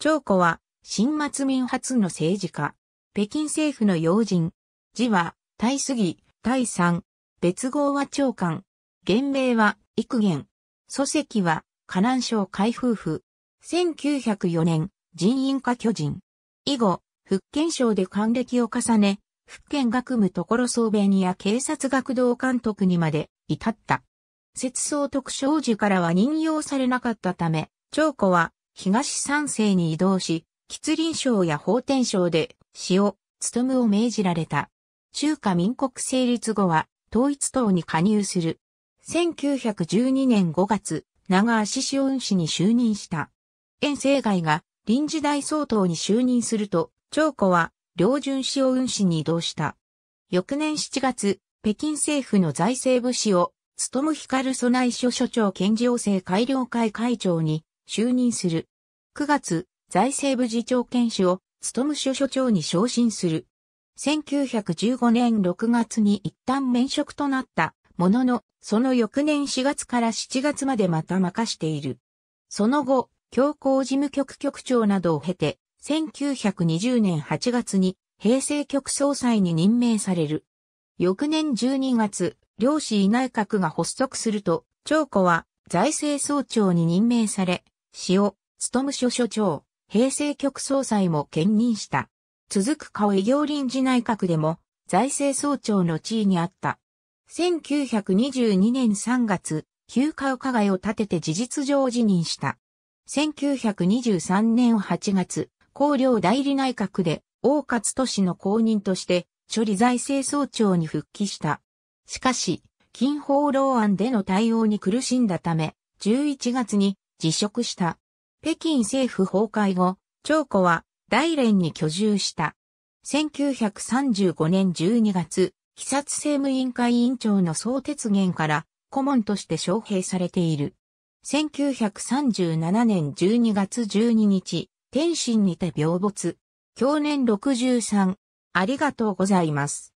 長子は、新末民初の政治家。北京政府の要人。字は、大杉、大三。別号は長官。原名は、育元。祖籍は、河南省海夫婦。1904年、人員化巨人。以後、福建省で還歴を重ね、福建学務所総弁や警察学堂監督にまで至った。節操特少時からは任用されなかったため、長子は東三世に移動し、吉林省や法天省で、死を、務むを命じられた。中華民国成立後は、統一党に加入する。1912年5月、長足志恩氏に就任した。遠征外が臨時大総統に就任すると、長子は両順志恩氏に移動した。翌年7月、北京政府の財政部士を、務む光備所所長検事要請改良会会長に就任する。9月、財政部次長兼主を、務務所所長に昇進する。1915年6月に一旦免職となったものの、その翌年4月から7月までまた任している。その後、教皇事務局局長などを経て、1920年8月に平成局総裁に任命される。翌年12月、両氏内閣が発足すると、長子は財政総長に任命され、塩、務所所長、平成局総裁も兼任した。続く顔営業臨時内閣でも財政総長の地位にあった。1922年3月、休暇を加害を立てて事実上辞任した。1923年8月、公領代理内閣で、大勝都市の公認として、処理財政総長に復帰した。しかし、金法老案での対応に苦しんだため、11月に辞職した。北京政府崩壊後、長子は大連に居住した。1935年12月、被殺政務委員会委員長の総鉄言から顧問として招聘されている。1937年12月12日、天津にて病没。去年63。ありがとうございます。